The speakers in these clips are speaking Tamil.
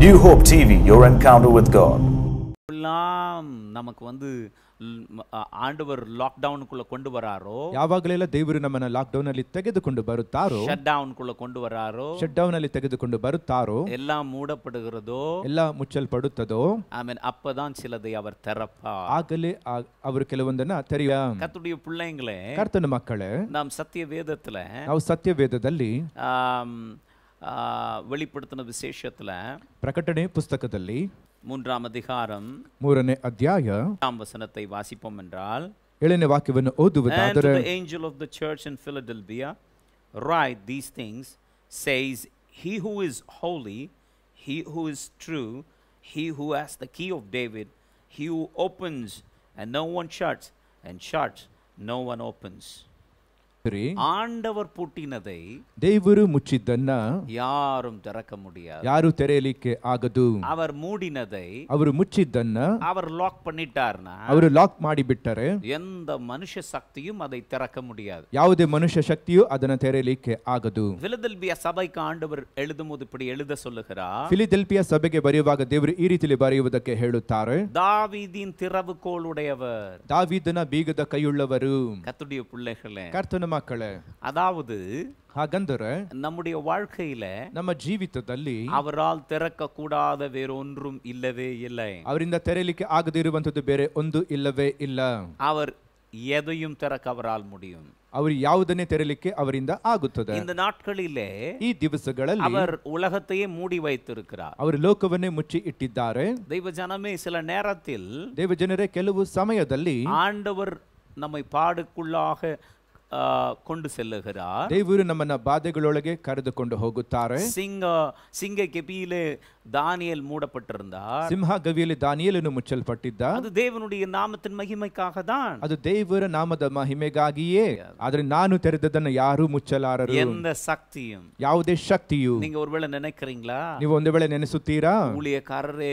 New hope TV your encounter with God எல்லாம் நமக்கு வந்து ಆಂಡವರ್ ಲಾಕ್ ಡೌನ್ ಕುಲ್ಲ ಕೊಂಡು ಬರಾರೋ ಯಾವಾಗಲೆಲ್ಲ ದೇವರು ನಮ್ಮನ್ನ ಲಾಕ್ ಡೌನ್ ಅಲ್ಲಿ ತೆಗೆದುಕೊಂಡು ಬರುತ್ತಾರೋ ಶಟ್ ಡೌನ್ ಕುಲ್ಲ ಕೊಂಡು ಬರಾರೋ ಶಟ್ ಡೌನ್ ಅಲ್ಲಿ ತೆಗೆದುಕೊಂಡು ಬರುತ್ತಾರೋ ಎಲ್ಲ ಮೂಡಪಡುಗಿರೋದೋ ಎಲ್ಲ ಮುಚ್ಚಲ್ಪಡುತ್ತದೋ ಆಮೇಲೆ ಅಪ್ಪದಾನ್ ಸಿಲದೆ ಅವರ್ ತೆರಪ್ಪ ಆಗಲೇ ಅವರು ಕೆಲವೊಂದನ್ನ ತೆರೆಯ ಕರ್ತುಡಿಯ பிள்ளைங்களே கர்த்தன் மக்களே நாம் சத்திய வேதத்துல ನಾವು ಸತ್ಯ ವೇದದಲ್ಲಿ வெளிப்படுத்தின விசேஷத்தில் பிரகட்டனே புஸ்தகத்தல்லி மூன்றாம் அதிகாரம் ಮೂರನೇ ಅಧ್ಯಾಯ ஆம் And to the angel of the church in Philadelphia, write these things, says, He who is holy, he who is true, he who has the key of David, he who opens and no one shuts, and shuts, no one opens. சரி ஆண்டவர் பூட்டினதை தேவரு முச்சிதன்னா யாரும் திறக்க முடியாது யாரும் தெரியலிக்க ஆகது அவர் மூடினதை அவர் முச்சிதன்னா அவர் லாக் பண்ணிட்டார்னா அவர் லாக் மாடி விட்டாரு எந்த மனுஷ சக்தியும் அதை திறக்க முடியாது யாவது மனுஷ சக்தியும் அதனை தெரியலிக்க ஆகது பிலதெல்பியா சபைக்கு ஆண்டவர் எழுதும் போது இப்படி எழுத சொல்லுகிறார் பிலதெல்பியா சபைக்கு பரிவாக தேவரு ஈரித்தில் பரிவதற்கு எழுத்தாரு தாவீதின் திறவு கோளுடையவர் தாவீதனா பீகத கையுள்ளவரும் கத்துடைய பிள்ளைகளே கர்த்தனமா ஆத்மாக்களே அதாவது நம்முடைய வாழ்க்கையில நம்ம ஜீவித்ததல்லி அவரால் திறக்க கூடாத வேற ஒன்றும் இல்லவே இல்லை அவர் இந்த திரையிலிக்கு ஆகுதிரு வந்தது வேற ஒன்று இல்லவே இல்ல அவர் எதையும் திறக்க அவரால் முடியும் அவர் யாவுதனே தெரிலிக்கு அவர் ஆகுத்தது இந்த நாட்களிலே திவசங்களில் அவர் உலகத்தையே மூடி வைத்திருக்கிறார் அவர் லோகவனே முற்றி இட்டிதாரு தெய்வ ஜனமே சில நேரத்தில் தெய்வ ஜனரே கெலுவு சமயத்தில் ஆண்டவர் நம்மை பாடுக்குள்ளாக ಕೊಂಡು ಸೆಲ್ಲುಗರ ದೇವರು ನಮ್ಮನ್ನ ಬಾಧೆಗಳೊಳಗೆ ಕರೆದುಕೊಂಡು ಹೋಗುತ್ತಾರೆ ಸಿಂಗ ಸಿಂಗಕ್ಕೆ ಪೀಲೆ தானியல் மூடப்பட்டிருந்தார் சிம்ஹ கவியலு தானியல் என்னும் முச்சல் பட்டிದ್ದ அது தேவனுடைய நாமத்தின் மகிமைக்காக தான் அது தேவர நாமத மகிமைக்காகியே ಆದರೆ ನಾನು ತೆರೆದದನ್ನು யாரும் ಮುಚ್ಚಲಾರರು எந்த சக்தியும் ಯಾವುದೇ சக்தியும் நீங்க ஒருவேளை நினைக்கிறீங்களா நீ ಒಂದು ವೇಳೆ ನೆನೆಸುತ್ತೀರಾ ஊழியக்காரரே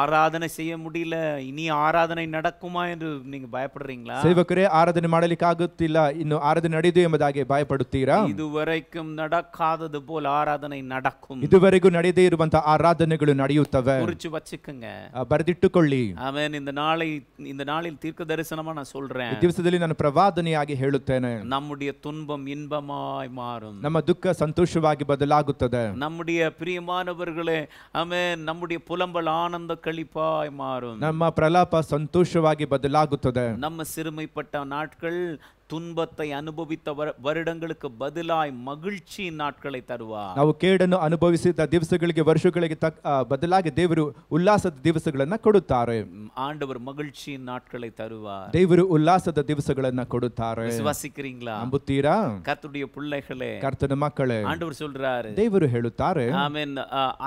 ஆராதனை செய்ய முடியல இனி ஆராதனை நடக்குமா என்று நீங்க பயப்படுறீங்களா ಸೇವಕರೇ ಆರಾಧನೆ ಮಾಡಲಿಕ್ಕಾಗುತ್ತಿಲ್ಲ இன்னும் ஆராதனை நடிது என்பதாக பயப்படுத்தீரா இதுவரைக்கும் நடக்காதது போல் ஆராதனை நடக்கும் இதுவரைக்கும் நடிதே ಇರುವಂತಹ ಆರಾಧನೆ ஆராதனைகளும் நடையுத்தவ குறிச்சு வச்சுக்கங்க பரதிட்டு கொள்ளி அவன் இந்த நாளை இந்த நாளில் தீர்க்க தரிசனமா நான் சொல்றேன் திவசத்திலே நான் பிரவாதனையாகி ஹெழுத்தேன் நம்முடைய துன்பம் இன்பமாய் மாறும் நம்ம துக்க சந்தோஷமாகி பதிலாகுத்தத நம்முடைய பிரியமானவர்களே அவன் நம்முடைய புலம்பல் ஆனந்த களிப்பாய் மாறும் நம்ம பிரலாப சந்தோஷமாகி பதிலாகுத்தத நம்ம சிறுமைப்பட்ட நாட்கள் துன்பத்தை அனுபவித்த வருடங்களுக்கு ಬದಲಾಯ್ ಮಗಿಳ್ಚಿ ನಾಟ್ಕಳೆ ತರುವ ನಾವು ಕೇಡನ್ನು ಅನುಭವಿಸಿದ ದಿವಸಗಳಿಗೆ ವರ್ಷಗಳಿಗೆ ತಕ್ಕ ಬದಲಾಗಿ ದೇವರು ಉಲ್ಲಾಸದ ದಿವಸಗಳನ್ನ ಕೊಡುತ್ತಾರೆ ಆಂಡವರು ಮಗಿಳ್ಚಿ ನಾಟ್ಕಳೆ ತರುವ ದೇವರು ಉಲ್ಲಾಸದ ದಿವಸಗಳನ್ನ ಕೊಡುತ್ತಾರೆ ವಿಶ್ವಾಸಿக்கிறீங்களா ನಂಬುತ್ತೀರಾ ಕರ್ತುடைய பிள்ளைகளே ಕರ್ತನ ಮಕ್ಕಳೇ ஆண்டவர் சொல்றாரு ದೇವರು ಹೇಳುತ್ತಾರೆ amen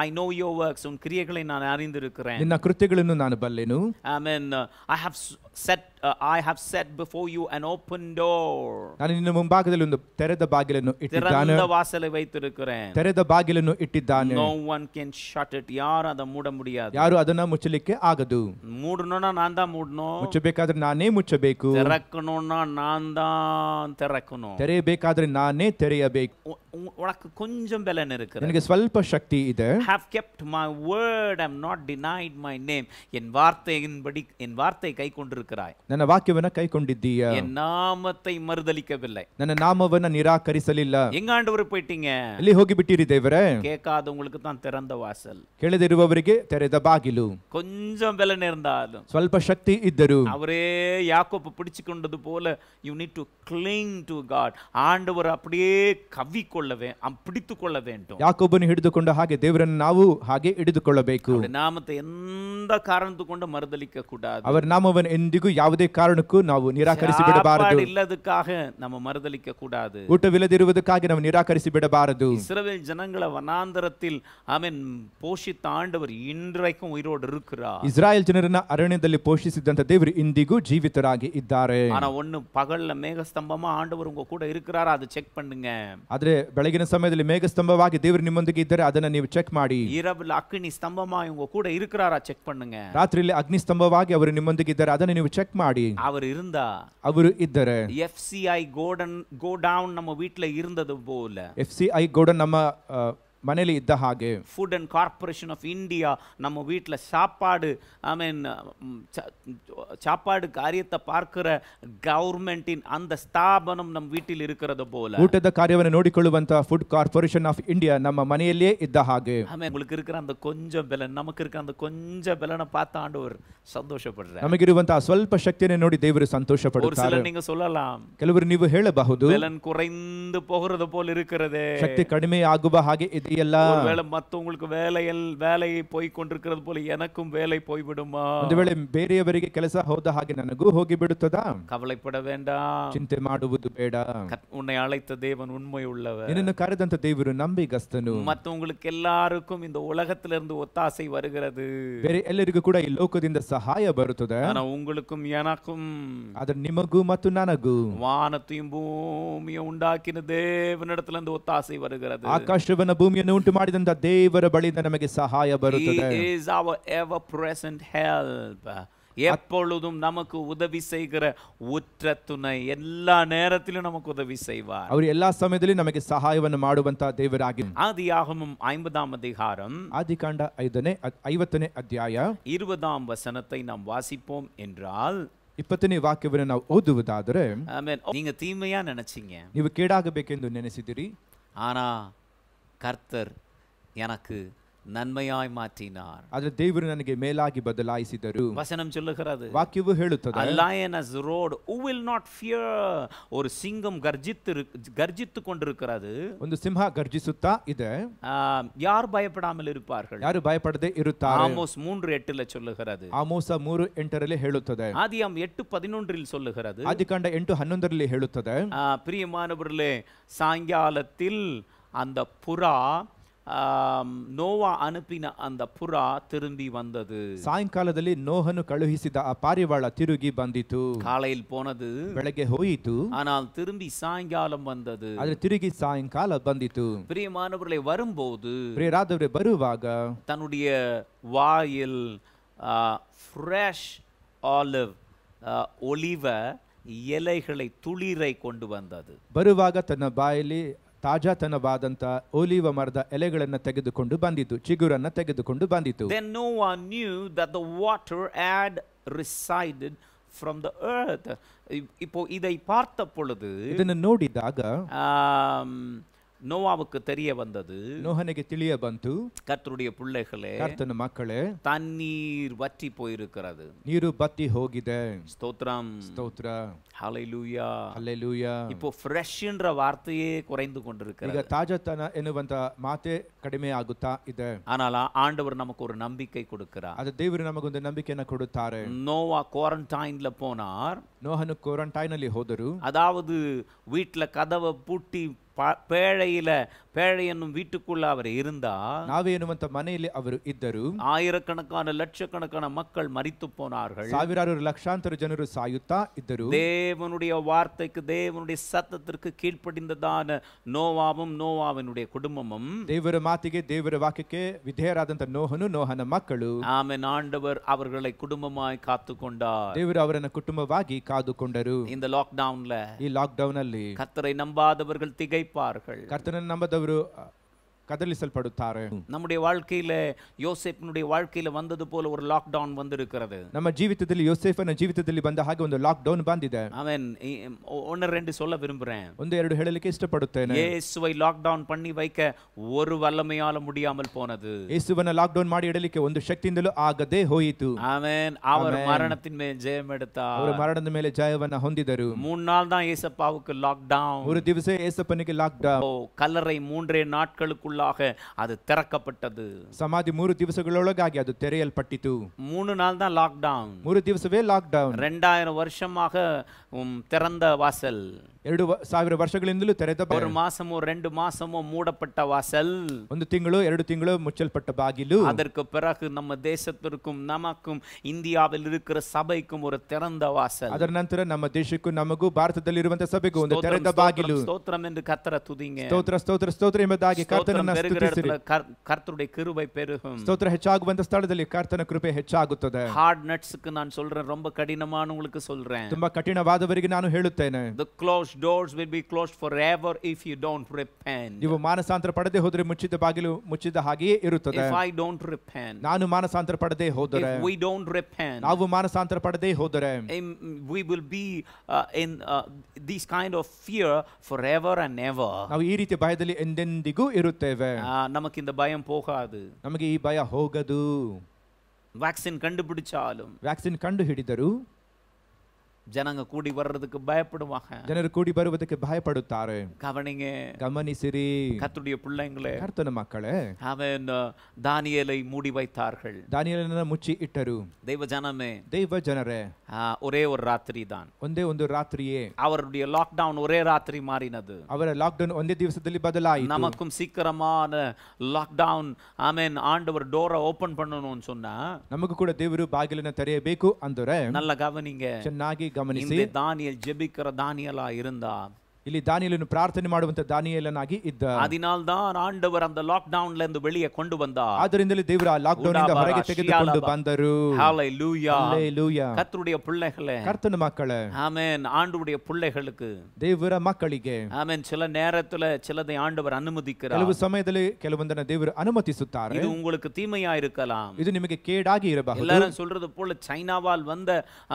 I know your works ಉನ್ ಕ್ರಿಯೆಗಳೇ ನಾನು ಅರಿந்திருக்கிறேன் ನಿನ್ನ ಕೃತ್ಯಗಳನ್ನು ನಾನು ಬಲ್ಲೆನು amen I have set uh, I have set before you an open door. ನಾನು ನಿನ್ನ ಮುಂಭಾಗದಲ್ಲಿ ಒಂದು ತೆರೆದ ಬಾಗಿಲನ್ನು ಇಟ್ಟಿದ್ದಾನೆ. ತೆರೆದ ವಾಸಲೆ வைத்திருக்கிறேன். ತೆರೆದ ಬಾಗಿಲನ್ನು ಇಟ್ಟಿದ್ದಾನೆ. No one can shut it. ಯಾರು ಅದ ಮೂಡ முடியாது. ಯಾರು ಅದನ್ನ ಮುಚ್ಚಲಿಕ್ಕೆ ಆಗದು. ಮೂಡನೋನಾ ನಾನು தான் ಮೂಡನೋ. ಮುಚ್ಚಬೇಕಾದ್ರೆ ನಾನೇ ಮುಚ್ಚಬೇಕು. ತೆರಕನೋನಾ ನಾನು தான் ತೆರಕನೋ. ತೆರೆಯಬೇಕಾದ್ರೆ ನಾನೇ ತೆರೆಯಬೇಕು. உனக்கு கொஞ்சம் பலன் இருக்குது எனக்கு ஸ்வல்ப சக்தி இது have kept my word I'm not denied my name என் வார்த்தையின்படி என் வார்த்தை கை கொண்டிருக்கிறாய் வாக்கியவன கை ಕೈಕೊಂಡಿದ್ದೀಯ என் நாமத்தை மறுதலிக்கவில்லை நாமவன ನಾಮವನ್ನ இல்ல எங்க ஆண்டவர் போயிட்டீங்க பிட்டிரி தேவரே கேட்காத உங்களுக்கு தான் திறந்த வாசல் ಕೇಳದಿರುವವರಿಗೆ தெரிந்த பாகிலு கொஞ்சம் பலன் இருந்தாலும் ஸ்வல்ப சக்தி ಇದ್ದರೂ அவரே யாக்கோப்பு பிடிச்சு கொண்டது போல you need to cling to God ஆண்டவர் அப்படியே கவிக்கொள்ள ಹಿಡಿದುಕೊಳ್ಳವೆ ಪಿಡಿತುಕೊಳ್ಳಬೇಕು ಯಾಕೊಬ್ಬನು ಹಿಡಿದುಕೊಂಡು ಹಾಗೆ ದೇವರನ್ನು ನಾವು ಹಾಗೆ ಹಿಡಿದುಕೊಳ್ಳಬೇಕು ನಾಮತೆ ಎಂದ ಕಾರಣದಕೊಂಡು ಮರದಲಿಕ್ಕೆ ಕೂಡ ಅವರ ನಾಮವನ್ನು ಎಂದಿಗೂ ಯಾವುದೇ ಕಾರಣಕ್ಕೂ ನಾವು ನಿರಾಕರಿಸಿ ಬಿಡಬಾರದು ಇಲ್ಲದಕ್ಕಾಗ ನಮ್ಮ ಮರದಲಿಕ್ಕೆ ಕೂಡ ಊಟವಿಲ್ಲದಿರುವುದಕ್ಕಾಗಿ ನಾವು ನಿರಾಕರಿಸಿ ಬಿಡಬಾರದು ಇಸ್ரவேல் ಜನಗಳ ವನಾಂತರத்தில் ಆಮೇನ್ ಪೋಷಿತ ಆಂಡವರು இன்றைக்கும் உயிரோடு இருக்கிறார் ಇಸ್ರಾಯೇಲ್ ಜನರನ್ನ ಅರಣ್ಯದಲ್ಲಿ ಪೋಷಿಸಿದಂತ ದೇವರು ಇಂದಿಗೂ ಜೀವಿತರಾಗಿ ಇದ್ದಾರೆ ಆனா ஒன்னு பகல்ல மேகஸ்தம்பமா ஆண்டவர் உங்க கூட இருக்கிறாரா அதை செக் பண்ணுங்க ಆದ್ರೆ ಬೆಳಗಿನ ಸಮಯದಲ್ಲಿ ಮೇಘ ಸ್ತಂಭವಾಗಿ ದೇವರು ನಿಮ್ಮೊಂದಿಗೆ ಇದ್ದರೆ ಅದನ್ನ ನೀವು ಚೆಕ್ ಮಾಡಿ இரவுல அக்னி ஸ்தம்பமா இவங்க கூட இருக்கிறாரா செக் பண்ணுங்க ರಾತ್ರಿಯಲ್ಲಿ ಅಗ್ನಿ ಸ್ತಂಭವಾಗಿ ಅವರು ನಿಮ್ಮೊಂದಿಗೆ ಇದ್ದಾರೆ ಅದನ್ನ ನೀವು ಚೆಕ್ ಮಾಡಿ அவர் இருந்தா ಅವರು ಇದ್ದರೆ எஃப்சிஐ கோடன் கோடவுன் நம்ம வீட்ல இருந்தது போல ಎಫ್ ಸಿ ಐ ಗೋಡನ್ ನಮ್ಮ ಆ, ಮನೇಲಿ ಇದ್ದ ಹಾಗೆ food and corporation of India ನಮ್ಮ வீட்டில் சாப்பாடு ஐ மீன் சாப்பாடு காரியத்தை பார்க்கிற கவர்மெண்டின் அந்த ஸ்தாபனம் நம் வீட்டில் இருக்கிறது போல ಊಟದ ಕಾರ್ಯವನ್ನು ನೋಡಿಕೊಳ್ಳುವಂತಹ ಫುಡ್ ಕಾರ್ಪೊರೇಷನ್ ಆಫ್ ಇಂಡಿಯಾ ನಮ್ಮ ಮನೆಯಲ್ಲೇ ಇದ್ದ ಹಾಗೆ ஆமாம் உங்களுக்கு இருக்கிற அந்த கொஞ்சம் பலன் நமக்கு இருக்கிற அந்த கொஞ்சம் பலனை பார்த்து ஆண்டவர் சந்தோஷப்படுறார் நமக்கு ಇರುವಂತಹ ಸ್ವಲ್ಪ ಶಕ್ತಿಯನ್ನು ನೋಡಿ ದೇವರು ಸಂತೋಷ ஒரு சிலர் நீங்க ಕೆಲವರು ನೀವು ಹೇಳಬಹುದು பலன் குறைந்து போகிறது போல் இருக்கிறது சக்தி கடுமை ஆகுவ ಹಾಗೆ ಇದೆ எல்லாம் எனக்கும் வேலை போய்விடுமா அந்த வேலை பேரியவரிகை கெலச ஹோதாகி உன்னை அழைத்த தேவன் உண்மை உள்ளவர் என்ன நம்பி கஸ்தனு மற்றவங்களுக்கு எல்லாருக்கும் இந்த உலகத்திலிருந்து ஒத்தாசை வருகிறது எல்லருக்கு கூட இல்லோக்கு சகாய வருத்தத உங்களுக்கும் எனக்கும் அது நிமகு மற்றும் நனகு வானத்தையும் பூமியை உண்டாக்கின தேவனிடத்துல இருந்து ஒத்தாசை வருகிறது ஆகாஷவன ನಮಗೆ ಉಂಟು ಮಾಡಿದಂತ ದೇವರ ಬಳಿಯಿಂದ ನಮಗೆ ಸಹಾಯ ಬರುತ್ತದೆ எப்பொழுதும் நமக்கு உதவி செய்கிற உற்ற துணை எல்லா நேரத்திலும் நமக்கு உதவி செய்வார் அவர் எல்லா சமயத்திலும் நமக்கு மாடுவந்த தேவராகி ஆதி ஆகமும் ஐம்பதாம் அதிகாரம் காண்ட ஐதனே ஐவத்தனே அத்தியாய இருபதாம் வசனத்தை நாம் வாசிப்போம் என்றால் இப்பத்தனை வாக்கியவரை ನಾವು ಓದುವುದಾದರೆ ಆಮೇಲೆ ನೀವು ತೀಮೆಯ ನೆನೆಸಿಂಗ ನೀವು கர்த்தர் எனக்கு நன்மையாய் மாற்றினார் அது தேவர் நனக்கு மேலாகி பதிலாய் வசனம் சொல்லுகிறது வாக்கியவு ஹெழுத்தது a lion has roared who will not fear ஒரு சிங்கம் கர்ஜித்து கர்ஜித்து கொண்டிருக்கிறது ஒரு சிம்ஹா கர்ஜி இது யார் பயப்படாமல் இருப்பார்கள் யாரு பயப்படதே இருத்தா ஆமோஸ் மூன்று எட்டுல சொல்லுகிறது ஆமோஸ் மூறு எண்டரில் ஹெழுத்தது ஆதியம் எட்டு பதினொன்றில் சொல்லுகிறது அது கண்ட எட்டு ஹன்னொன்றில் ஹெழுத்தது பிரியமானவர்களே சாயங்காலத்தில் அந்த புறா நோவா அனுப்பின அந்த புறா திரும்பி வந்தது சாயங்காலத்திலே நோகனு கழுகிசித ஆ பாரிவாள திருகி வந்தித்து காலையில் போனது விளக்க ஹோயித்து ஆனால் திரும்பி சாயங்காலம் வந்தது அது திருகி சாயங்கால வந்தித்து பிரியமானவர்களை வரும்போது வருவாக தன்னுடைய வாயில் ஃப்ரெஷ் ஆலிவ் ஒலிவ இலைகளை துளிரை கொண்டு வந்தது வருவாக தன் பாயிலே ತಾಜಾತನವಾದಂಥ ಓಲಿವ ಮರದ ಎಲೆಗಳನ್ನು ತೆಗೆದುಕೊಂಡು ಬಂದಿತು ಚಿಗುರನ್ನು ತೆಗೆದುಕೊಂಡು ಬಂದಿತು then no one knew that the water had receded from the earth இப்போ இதை பார்த்த பொழுது இதனை நோடிதாக நோவாவுக்கு தெரிய வந்தது நோஹனுக்கு தெளிய வந்து கர்த்தருடைய பிள்ளைகளே கர்த்தன மக்களே தண்ணீர் வற்றி போயிருக்கிறது நீரு பத்தி ஹோகிதே ஸ்தோத்ரம் ஸ்தோத்ர ஹalleluya ஹalleluya இப்போ ஃப்ரெஷ்ன்ற வார்த்தையே குறைந்து கொண்டிருக்கிறது ಈಗ ತಾಜತನ என்னவந்த மாத்தே ಕಡಿಮೆ ஆகுதா ಇದೆ ஆனால் ஆண்டவர் நமக்கு ஒரு நம்பிக்கை கொடுக்கிறார் ಅದು நமக்கு ನಮಗೆ நம்பிக்கை என்ன ಕೊಡುತ್ತಾರೆ நோவா குவாரண்டைன்ல போனார் நோஹனு குவாரண்டைனலி ஹோதரு அதாவது வீட்ல கதவை பூட்டி பேழையில பேழை என்னும் வீட்டுக்குள்ள அவர் இருந்தா நாவே அந்த மனையில் அவர் இத்தரு ஆயிரக்கணக்கான லட்சக்கணக்கான மக்கள் மறித்து போனார்கள் சாவிராறு லட்சாந்தர ஜனரு சாயுத்தா இத்தரு தேவனுடைய வார்த்தைக்கு தேவனுடைய சத்தத்திற்கு கீழ்ப்படிந்ததான நோவாவும் நோவாவினுடைய குடும்பமும் தேவர மாத்திகே தேவர வாக்குக்கே விதேராத நோகனு நோகன மக்களு ஆமே ஆண்டவர் அவர்களை குடும்பமாய் காத்து கொண்டா தேவர் அவரன குடும்பவாகி காது கொண்டரு இந்த லாக்டவுன்ல இ லாக்டவுன் கத்தரை நம்பாதவர்கள் திகை கர்த்தனன் நம்ப நம்பதவரு கதலிசல்படுத்தாரு நம்முடைய வாழ்க்கையில யோசேப்பினுடைய வாழ்க்கையில வந்தது போல ஒரு லாக் டவுன் வந்திருக்கிறது நம்ம ஜீவிதத்தில் ஜீவிதத்தில் வந்த ಬಂದ ಹಾಗೆ லாக் டவுன் ಬಂದಿದೆ அவன் ஒன்னு ரெண்டு சொல்ல விரும்புறேன் ಒಂದು ஹெடலுக்கு இஷ்டப்படுத்தேன் இயேசுவை லாக் டவுன் பண்ணி வைக்க ஒரு வல்லமையால முடியாமல் போனது லாக் டவுன் மாடி ಇಡಲಿಕ್ಕೆ ಒಂದು சக்தியில ஆகதே ஹோயிது அவன் அவர் மரணத்தின் மேல் ஜெயம் எடுத்தார் அவர் மரணத்தின் மேல் ஜெயவன ಹೊಂದಿದರು மூணு நாள் தான் ஏசப்பாவுக்கு லாக்டவுன் ஒரு ದಿವಸ லாக் டவுன் கல்லறை மூன்றே நாட்களுக்குள்ள நாளாக அது திறக்கப்பட்டது சமாதி மூணு திவசங்களாகி அது தெரியல் பட்டித்து மூணு நாள் தான் லாக்டவுன் மூணு திவசவே லாக்டவுன் ரெண்டாயிரம் வருஷமாக திறந்த வாசல் ಎರಡು ಸಾವಿರ ವರ್ಷಗಳಿಂದಲೂ ತೆರೆದ ಒಂದು ಮಾಸಮೋ ರೆಂಡು ಮಾಸಮೋ ಮೂಡಪಟ್ಟ ವಾಸಲ್ ಒಂದು ತಿಂಗಳು ಎರಡು ತಿಂಗಳು ಮುಚ್ಚಲ್ಪಟ್ಟ ಬಾಗಿಲು அதற்கு பிறகு நம்ம தேசத்திற்கும் நமக்கும் இந்தியாவில் இருக்கிற சபைக்கும் ஒரு திறந்த வாசல் ಅದರ ನಂತರ ನಮ್ಮ ದೇಶಕ್ಕೂ ನಮಗೂ ಭಾರತದಲ್ಲಿ ಇರುವಂತ ಸಭೆಗೂ ಒಂದು ತೆರೆದ ಬಾಗಿಲು ஸ்தோத்திரம் என்று கர்த்தரை துதிங்க ಸ್ತೋತ್ರ ಸ್ತೋತ್ರ ಸ್ತೋತ್ರ ಎಂಬುದಾಗಿ கர்த்தரನ பெருகிற ಸ್ತುತಿಸಿರಿ இடத்துல கர்- கர்த்தருடைய கிருபை பெருகும் ಸ್ತೋತ್ರ ಹೆಚ್ಚಾಗುವಂತ ಸ್ಥಳದಲ್ಲಿ ಕರ್ತನ ಕೃಪೆ ಹೆಚ್ಚಾಗುತ್ತದೆ ஹார்ட் நட்ஸ்க்கு நான் சொல்றேன் ரொம்ப கடினமானவங்களுக்கு சொல்றேன் ತುಂಬಾ ಕಠಿಣವಾದವರಿಗೆ ನಾನು ಹೇಳುತ್ತೇನೆ the close doors will be closed forever if you don't repent. ನೀವು ಮಾನಸಾಂತರ ಪಡೆದೇ ಮುಚ್ಚಿದ ಬಾಗಿಲು ಮುಚ್ಚಿದ ಹಾಗೆಯೇ ಇರುತ್ತದೆ. If I don't repent. ನಾನು ಮಾನಸಾಂತರ ಪಡೆದೇ ಹೋದರೆ. If we don't repent. ನಾವು ಮಾನಸಾಂತರ ಪಡೆದೇ ಹೋದರೆ. We will be uh, in uh, this kind of fear forever and ever. ನಾವು ಈ ರೀತಿ ಭಯದಲ್ಲಿ ಎಂದೆಂದಿಗೂ ಇರುತ್ತೇವೆ. ನಮಕಿಂದ ಭಯ ಹೋಗದು. ನಮಗೆ ಈ ಭಯ ಹೋಗದು. ವ್ಯಾಕ್ಸಿನ್ ಕಂಡುಬಿಡಿಚಾಲು. ವ್ಯಾಕ್ಸಿನ್ ಕಂಡು ಹಿಡಿದರು. ஜனங்க கூடி வர்றதுக்கு பயப்படுவாங்க ஜனர் கூடி வருவதற்கு பயப்படுத்தாரு கவனிங்க சிறி கத்துடைய பிள்ளைங்களே கர்த்தன மக்களே அவன் தானியலை மூடி வைத்தார்கள் தானியல் முச்சி இட்டரு தெய்வ ஜனமே தெய்வ ஜனரே ஒரே ஒரு ராத்திரி தான் ஒன்றே ஒன்று ராத்திரியே அவருடைய லாக்டவுன் ஒரே ராத்திரி மாறினது அவர லாக்டவுன் ஒன்றே திவசத்தில் பதிலாயி நமக்கும் சீக்கிரமான லாக்டவுன் ஆமேன் ஆண்டவர் டோரை ஓபன் பண்ணணும்னு சொன்னா நமக்கு கூட தேவரு பாகிலன ತೆರೆಯಬೇಕು அந்த நல்ல கவனிங்க சென்னாகி கவனித்து தானியல் ஜெபிக்கிற தானியலா இருந்தா ಇಲ್ಲಿ ದಾನಿಯಲನ್ನು ಪ್ರಾರ್ಥನೆ ಮಾಡುವಂತ ದಾನಿಯಲನಾಗಿ ಇದ್ದ ಅದಿನಾಲ್ದಾನ್ ಆಂಡವರ್ அந்த ಲಾಕ್ ಡೌನ್ ಲೆಂದು ಬೆಳಿಯ ಕೊಂಡು ಬಂದ ಆದ್ದರಿಂದಲೇ ದೇವರ ಲಾಕ್ ಡೌನ್ ಇಂದ ಹೊರಗೆ ತೆಗೆದುಕೊಂಡು ಬಂದರು ಹಾಲೆಲೂಯಾ ಹಾಲೆಲೂಯಾ கர்த்தருடைய பிள்ளைகளே ಕರ್ತನ மக்களே ಆಮೆನ್ ஆண்டவருடைய பிள்ளைகளுக்கு ದೇವರ ಮಕ್ಕಳಿಗೆ ಆಮೆನ್ ಚಲ நேரத்துல சிலதை ಆಂಡವರ್ ಅನುಮತಿಕರ ಕೆಲವು ಸಮಯದಲ್ಲಿ ಕೆಲವೊಂದನ್ನ ದೇವರು ಅನುಮತಿಸುತ್ತಾರೆ ಇದು உங்களுக்கு தீமையா இருக்கலாம் ಇದು ನಿಮಗೆ ಕೇಡಾಗಿ ಇರಬಹುದು ಎಲ್ಲರೂ சொல்றது போல ಚೈನಾವಾಲ್ வந்த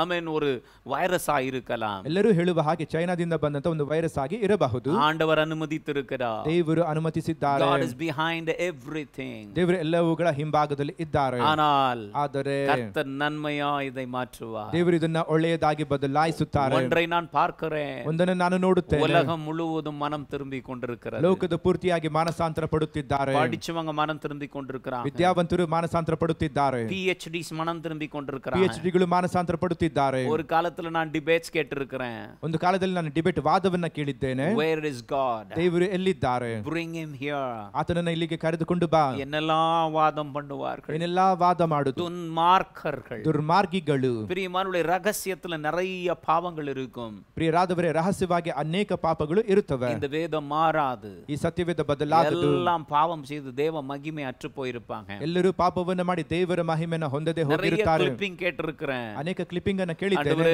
ஆமென் ஒரு வைரஸா இருக்கலாம் ಎಲ್ಲರೂ ಹೇಳುವ ಹಾಗೆ ಚೈನಾದಿಂದ ಬಂದಂತ ಒಂದು ವೈರಸ್ ಆಗಿ ಇರಬಹುದು ಆಂಡವರ ಅನುಮತಿಸಿರುತ್ತಾರ ದೇವರು ಅನುಮತಿಸಿದ್ದಾರೆ ಗಾಡ್ ಇಸ್ ಬಿಹೈಂಡ್ everything ದೇವರು ಎಲ್ಲವುಗಳ ಹಿಂಭಾಗದಲ್ಲಿ ಇದ್ದಾರೆ ஆனால் ಆದರೆ ಕರ್ತ ನನ್ಮಯ ಇದೆ மாற்றுவார் ದೇವರು ಇದನ್ನ ಒಳ್ಳೆಯದಾಗಿ ಬದಲಾಯಿಸುತ್ತಾರೆ ಒಂದ್ರೆ ನಾನು ಪಾರ್ಕರೆ ಒಂದನ್ನು ನಾನು ನೋಡುತ್ತೇನೆ ಉಲಗ ಮುಳುವುದು ಮನಂ ತಿರುಂಬಿ கொண்டிருக்கிறது ಲೋಕದ ಪೂರ್ತಿಯಾಗಿ ಮಾನಸಾಂತರ ಪಡುತ್ತಿದ್ದಾರೆ படிச்சவங்க ಮನಂ ತಿರುಂಬಿ கொண்டிருக்கிறாங்க ವಿದ್ಯಾವಂತರು ಮಾನಸಾಂತರ ಪಡುತ್ತಿದ್ದಾರೆ PhDs மனம் திரும்பಿ கொண்டிருக்கிறாங்க PhDಗಳು ಮಾನಸಾಂತರ ಪಡುತ್ತಿದ್ದಾರೆ ಒಂದು ಕಾಲದಲ್ಲಿ ನಾನು ಡಿಬೇಟ್ಸ್ கேட்டிருக்கிறேன் ಒಂದು ಕಾಲದಲ್ಲಿ ನಾನು ಡಿಬೇಟ್ ವಾದವನ್ನ ಕೇಳಿ ಹೇಳಿದ್ದೇನೆ ವೇರ್ ಇಸ್ ಗಾಡ್ ದೇವರು ಎಲ್ಲಿದ್ದಾರೆ ಬ್ರಿಂಗ್ ಹಿಮ್ ಹಿಯರ್ ಆತನನ್ನ ಇಲ್ಲಿಗೆ ಕರೆದುಕೊಂಡು ಬಾ ಏನೆಲ್ಲಾ ವಾದ பண்ணுவார்கள் ಏನೆಲ್ಲಾ ವಾದ ಮಾಡುದು துன்மார்க்கர்கள் துர்மார்க்கிகள் பிரியமானுடைய ரகசியத்துல நிறைய பாவங்கள் இருக்கும் ಪ್ರಿಯರಾದವರೇ ರಹಸ್ಯವಾಗಿ ಅನೇಕ ಪಾಪಗಳು ಇರುತ್ತವೆ ಇಂದ ವೇದ மாறாது ಈ ಸತ್ಯವೇದ ಬದಲಾಗದು எல்லாம் பாவம் செய்து தேவ மகிமை அற்று போயிருப்பாங்க ಎಲ್ಲರೂ ಪಾಪವನ್ನ ಮಾಡಿ ದೇವರ ಮಹಿಮೆನ ಹೊಂದದೆ ಹೋಗಿರುತ್ತಾರೆ ಕ್ಲಿಪ್ಪಿಂಗ್ ಕೇಟಿರುக்கிறேன் ಅನೇಕ ಕ್ಲಿಪ್ಪಿಂಗ್ ಅನ್ನು ಕೇಳಿದ್ದೇನೆ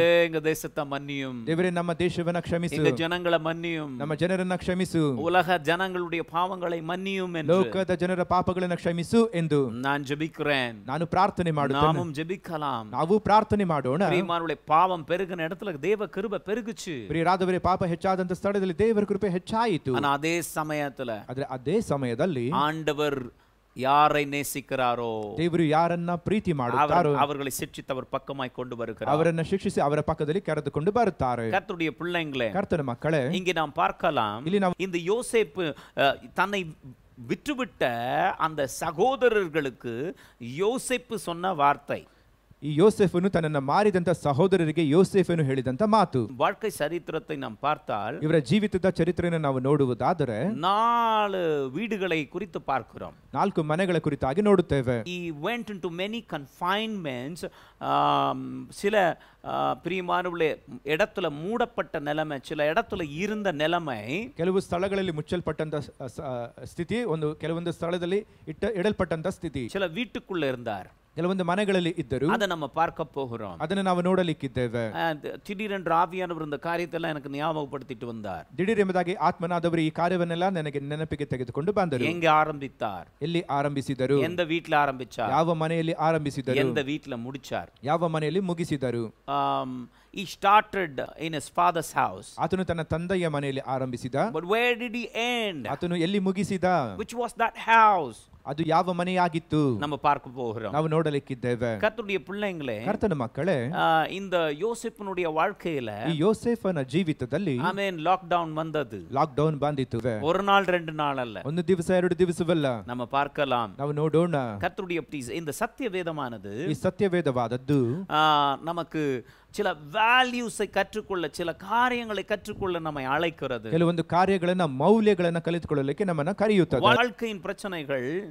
ದೇವರೇ ನಮ್ಮ ದೇಶವನ್ನ ಕ್ಷಮಿಸು ಜನ ஜனங்களை ಮನ್ನಿಯುಂ ನಮ್ಮ ಜನರನ್ನ ಕ್ಷಮಿಸು ಉಲಹ ಜನங்களுடைய ಪಾವங்களை ಮನ್ನಿಯುಂ ಎಂದು ಲೋಕದ ಜನರ ಪಾಪಗಳನ್ನು ಕ್ಷಮಿಸು ಎಂದು ನಾನು ಜಪಿக்கிறேன் ನಾನು ಪ್ರಾರ್ಥನೆ ಮಾಡುತ್ತೇನೆ ನಾಮುಂ ಜಪಿಕಲಾಂ ನಾವು ಪ್ರಾರ್ಥನೆ ಮಾಡೋಣ ಪ್ರಿಯಮಾನುಳೆ ಪಾವಂ ಪೆರುಗಿನ இடத்துல தேவ கிருபை பெருகுச்சு ಪ್ರಿಯರಾದವರೇ ಪಾಪ ಹೆಚ್ಚಾದಂತ ಸ್ಥಳದಲ್ಲಿ ದೇವರ ಕೃಪೆ ಹೆಚ್ಚಾಯಿತು ಅದೇ ಸಮಯದಲ್ಲಿ ಅದೇ ಸಮಯದಲ್ಲಿ ಆಂಡವರ್ யாரை நேசிக்கிறாரோ இவரு யாரன்னா பிரீத்தி மாடுத்தாரோ அவர்களை சிக்ஷித்து அவர் பக்கமாய் கொண்டு வருகிறார் அவர் என்ன சிக்ஷித்து அவரை பக்கத்தில் கரத்து கொண்டு வருத்தாரு கர்த்தருடைய பிள்ளைங்களே கர்த்தர் மக்களே இங்கே நாம் பார்க்கலாம் இந்த யோசேப்பு தன்னை விட்டுவிட்ட அந்த சகோதரர்களுக்கு யோசிப்பு சொன்ன வார்த்தை ಈ ಯೋಸೆಫನು ತನ್ನನ್ನು ಮಾರಿದಂತ ಸಹೋದರರಿಗೆ ಯೋಸೆಫನು ಹೇಳಿದಂತ ಮಾತು வாழ்க்கை சரித்திரத்தை நாம் பார்த்தால் ಇವರ ಜೀವಿತದ ಚರಿತ್ರೆಯನ್ನು ನಾವು ನೋಡುವುದಾದರೆ நாலு வீடுகளை குறித்து பார்க்கிறோம் ನಾಲ್ಕು ಮನೆಗಳ ಕುರಿತಾಗಿ ನೋಡುತ್ತೇವೆ ಈ ವೆಂಟ್ ಟು ಮೆನಿ ಕನ್ಫೈನ್ಮೆಂಟ್ಸ್ சில பிரியமானவர்களே இடத்துல மூடப்பட்ட நிலைமை சில இடத்துல இருந்த நிலைமை ಕೆಲವು ಸ್ಥಳಗಳಲ್ಲಿ ಮುಚ್ಚಲ್ಪಟ್ಟಂತ ಸ್ಥಿತಿ ಒಂದು ಕೆಲವೊಂದು ಸ್ಥಳದಲ್ಲಿ ಇಟ್ಟ ಇಡಲ್ಪಟ್ಟಂತ ಸ್ಥಿತಿ சில வீட்டுக்குள்ள இருந்தார் ಕೆಲವೊಂದು ಮನೆಗಳಲ್ಲಿ ಇದ್ದರು ನಮ್ಮ ಅದನ್ನು ನಾವು ನೋಡಲಿಕ್ಕಿದ್ದೇವೆ ದಿಢೀರ್ ಆವಿಯಾನವರು ಕಾರ್ಯತೆಲ್ಲ ನ್ಯಾಯಪಡುತ್ತಿಟ್ಟು ಬಂದಾರ ದಿಢೀರ್ ಎಂಬುದಾಗಿ ಆತ್ಮನಾದವರು ಈ ಕಾರ್ಯವನ್ನೆಲ್ಲ ನನಗೆ ನೆನಪಿಗೆ ತೆಗೆದುಕೊಂಡು ಬಂದರು ಹೆಂಗೆ ಆರಂಭಿತಾರ್ ಎಲ್ಲಿ ಆರಂಭಿಸಿದರು ಎಂದ ವೀಟ್ಲ ಆರಂಭಿಸಾರ್ ಯಾವ ಮನೆಯಲ್ಲಿ ಆರಂಭಿಸಿದರು ಎಂದ ವೀಟ್ಲ ಮುಡಿಚಾರ್ ಯಾವ ಮನೆಯಲ್ಲಿ ಮುಗಿಸಿದರು ಈ started in his father's house ಆತನು ತನ್ನ ತಂದೆಯ ಮನೆಯಲ್ಲಿ ಆರಂಭಿಸಿದ but where did he end ಆತನು ಎಲ್ಲಿ ಮುಗಿಸಿದ which ವಾಸ್ ದಟ್ ಹೌಸ್ ಅದು ಯಾವ ಮನೆಯಾಗಿತ್ತು நம்ம பார்க்க போகிறோம் ನಾವು ನೋಡಲಿಕ್ಕಿದ್ದೇವೆ கர்த்தருடைய பிள்ளைங்களே ಕರ್ತನ மக்களே இந்த யோசிப்புனுடைய வாழ்க்கையில ಈ ಯೋಸೇಫನ ಜೀವಿತದಲ್ಲಿ ஆமென் ಲಾಕ್ ಡೌನ್ ಬಂದದ್ದು ಲಾಕ್ ஒரு நாள் ரெண்டு நாள் அல்ல ಒಂದು ದಿವಸ ಎರಡು ದಿವಸವಲ್ಲ நம்ம பார்க்கலாம் ನಾವು ನೋಡೋಣ கர்த்தருடைய ப்ளீஸ் இந்த சத்திய வேதமானது சத்திய வேதவாதது நமக்கு சில வேல்யூஸை கற்றுக்கொள்ள சில காரியங்களை கற்றுக்கொள்ள நம்மை அழைக்கிறது ಕೆಲವೊಂದು ಕಾರ್ಯಗಳನ್ನ ಮೌಲ್ಯಗಳನ್ನ ಕಲಿತುಕೊಳ್ಳಲಿಕ್ಕೆ ನಮ್ಮನ್ನ ಕರೆಯುತ್ತದೆ வாழ்க்கையின் பிரச்சனைகள்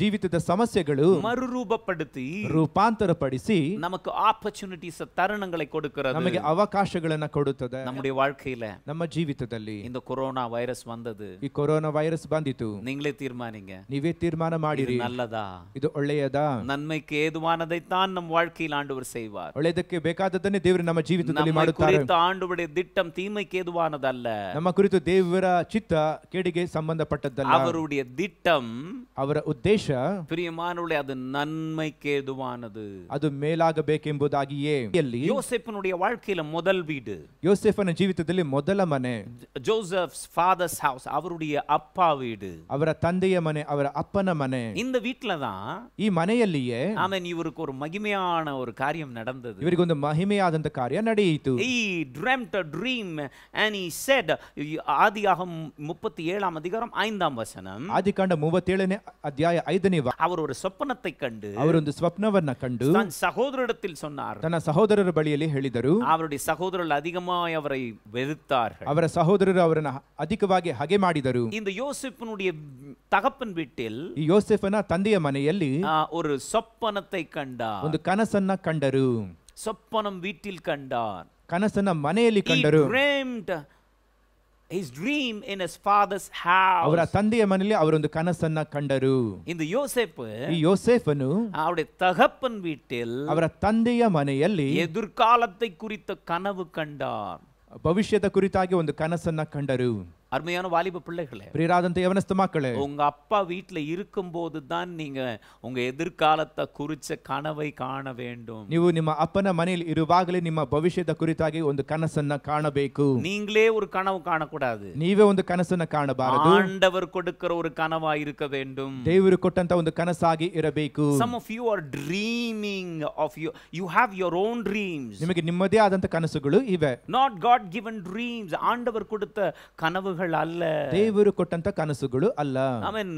ಜೀವಿತದ ಸಮಸ್ಯೆಗಳು ಮರುರೂಪಪಡಿಸಿ ರೂಪಾಂತರಪಡಿಸಿ ನಮಗೆ ಆಪರ್ಚುನಿಟೀಸ್ ತರುಣಗಳೇ ಕೊಡುತ್ತದೆ ನಮಗೆ ಅವಕಾಶಗಳನ್ನ ಕೊಡುತ್ತದೆ ನಮ್ಮುடைய வாழ்க்கையில ನಮ್ಮ ಜೀವಿತದಲ್ಲಿ ಇಂದ ಕೊರೋನಾ ವೈರಸ್ ಬಂದದು ಈ ಕೊರೋನಾ ವೈರಸ್ ಬಂದಿತು ನೀங்களே தீர்மானிங்க ನೀವೇ ತೀರ್ಮಾನ ಮಾಡಿರಿ நல்லதா ಇದು ಒಳ್ಳೆಯದಾ ನನ್ಮೈಕ್ಕೆ ಏದುವಾನದೈ ತಾನ್ ನಮ್ಮ வாழ்க்கையில் ஆண்டவர் செய்வார் ಒಳ್ಳೆಯದಕ್ಕೆ ಬೇಕಾದದ್ದನ್ನೇ ದೇವರು ನಮ್ಮ ಜೀವಿತದಲ್ಲಿ ಮಾಡುತ್ತಾರೆ ನಮ್ಮ ಕುರಿತ ಆಂಡುವடைய திட்டம் தீமைக்கு ஏதுவானதல்ல ನಮ್ಮ ಕುರಿತು ದೇವರ ಚಿತ್ತ ಕೇಡಿಗೆ ಸಂಬಂಧಪಟ್ಟದ್ದಲ್ಲ ಅವರುடைய திட்டம் ಅವರ ಉದ್ದೇಶ nature ಪ್ರಿಯಮಾನವಳೆ ಅದು ನನ್ಮೈಕ್ಕೆ ಎದುವಾನದು ಅದು ಮೇಲಾಗಬೇಕೆಂಬುದಾಗಿಯೇ ಎಲ್ಲಿ ಯೋಸೆಫನುடைய வாழ்க்கையில முதல் வீடு யோசேப்பன ஜீவிதದಲ್ಲಿ ಮೊದಲ ಮನೆ ஜோசப்ஸ் ஃபாதர்ஸ் ஹவுஸ் அவருடைய அப்பா வீடு ಅವರ ತಂದೆಯ ಮನೆ ಅವರ ಅಪ್ಪನ ಮನೆ இந்த வீட்ல தான் ಈ ಮನೆಯಲ್ಲಿಯೇ ಆಮೇಲೆ ಇವರಿಗೆ ஒரு மகிமையான ஒரு காரியம் நடந்தது ಇವರಿಗೆ ಒಂದು ಮಹಿಮೆಯಾದಂತ ಕಾರ್ಯ ನಡೆಯಿತು he dreamt a dream and he said ஆதியாகமம் 37 ஆம் அதிகாரம் 5 ஆம் வசனம் ஆதிகாண்டம் 37 அத்தியாய 5 ಐದನೇ ಅವರು ಒಂದು ಸ್ವಪ್ನತೆ ಕಂಡು ಅವರು ಒಂದು ಸ್ವಪ್ನವನ್ನ ಕಂಡು ತನ್ನ ಸಹೋದರರಿಡத்தில் சொன்னார் ತನ್ನ ಸಹೋದರರ ಬಳಿಯಲ್ಲಿ ಹೇಳಿದರು ಅವರುடைய ಸಹೋದರರು அதிகமாய் அவரை வெறுத்தார்கள் ಅವರ ಸಹೋದರರು ಅವರನ್ನು ಅಧಿಕವಾಗಿ ಹಗೆ ಮಾಡಿದರು இந்த யோசேப்புனுடைய தகப்பன் வீட்டில் யோசேப்பನ ತಂದೆಯ ಮನೆಯಲ್ಲಿ ஒரு சொப்பனத்தை கண்டார் ಒಂದು ಕನಸನ್ನ ಕಂಡರು சொப்பனம் வீட்டில் கண்டார் ಕನಸನ್ನ ಮನೆಯಲ್ಲಿ ಕಂಡರು his dream in his father's house ಅವರ ತಂದೆಯ ಮನೆಯಲ್ಲಿ ಅವರೊಂದು ಕನಸನ್ನ ಕಂಡರು ಇಂದು ಯೋಸೇಫ್ ಈ ಯೋಸೇಫನು ಅವರ ತಗಪ್ಪನ್ ವೀಟಿಲ್ ಅವರ ತಂದೆಯ ಮನೆಯಲ್ಲಿ ಎದುರ್ಕಾಲத்தை குறித்த கனவு கண்டார் ಭವಿಷ್ಯದ ಕುರಿತಾಗಿ ಒಂದು ಕನಸನ್ನ ಕಂಡರು அருமையான வாலிப பிள்ளைகளே பிரியராதன் தேவனஸ்தமாக்களே உங்க அப்பா வீட்ல இருக்கும் போதுதான் நீங்க உங்க எதிர்காலத்தை குறிச்ச கனவை காண வேண்டும் நீவு நம்ம அப்பன மனையில் இருவாகலே நம்ம பவிஷ்யத்தை குறித்தாகி ஒரு கனசன்ன காணபேக்கு நீங்களே ஒரு கனவு காணக்கூடாது நீவே ஒரு கனசன்ன காணபாரு ஆண்டவர் கொடுக்கிற ஒரு கனவா இருக்க வேண்டும் தேவரு கொட்டந்த ஒரு கனசாகி இரபேக்கு some of you are dreaming of you you have your own dreams நிமக்கு நிம்மதியாதந்த கனசுகளு இவ நாட் காட் கிவன் ட்ரீம்ஸ் ஆண்டவர் கொடுத்த கனவு ಕನಸುಗಳು ಅಲ್ಲ ದೇವರು ಕೊಟ್ಟಂತ ಕನಸುಗಳು ಅಲ್ಲ ಆಮೇನ್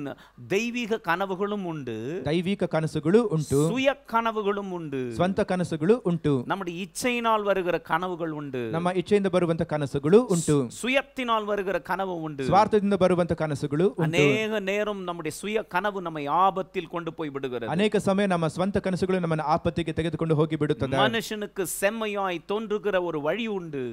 ದೈವಿಕ ಕನವುಗಳು ಉಂಟು ದೈವಿಕ ಕನಸುಗಳು ಉಂಟು சுய கனவுகளும் உண்டு ಸ್ವಂತ ಕನಸುಗಳು ಉಂಟು நம்முடைய இச்சையினால் வருகிற கனவுகள் உண்டு ನಮ್ಮ ಇಚ್ಛೆಯಿಂದ ಬರುವಂತ ಕನಸುಗಳು ಉಂಟು சுயத்தினால் வருகிற கனவு உண்டு ಸ್ವಾರ್ಥದಿಂದ ಬರುವಂತ ಕನಸುಗಳು ಉಂಟು அநேக நேரம் நம்முடைய சுய கனவு நம்மை ஆபத்தில் கொண்டு போய் விடுகிறது ಅನೇಕ ಸಮಯ ನಮ್ಮ ಸ್ವಂತ ಕನಸುಗಳು ನಮ್ಮನ್ನು ಆಪತ್ತಿಗೆ ತೆಗೆದುಕೊಂಡು ಹೋಗಿ ಬಿಡುತ್ತದೆ மனுஷனுக்கு செம்மையாய் தோன்றுகிற ஒரு வழி உண்டு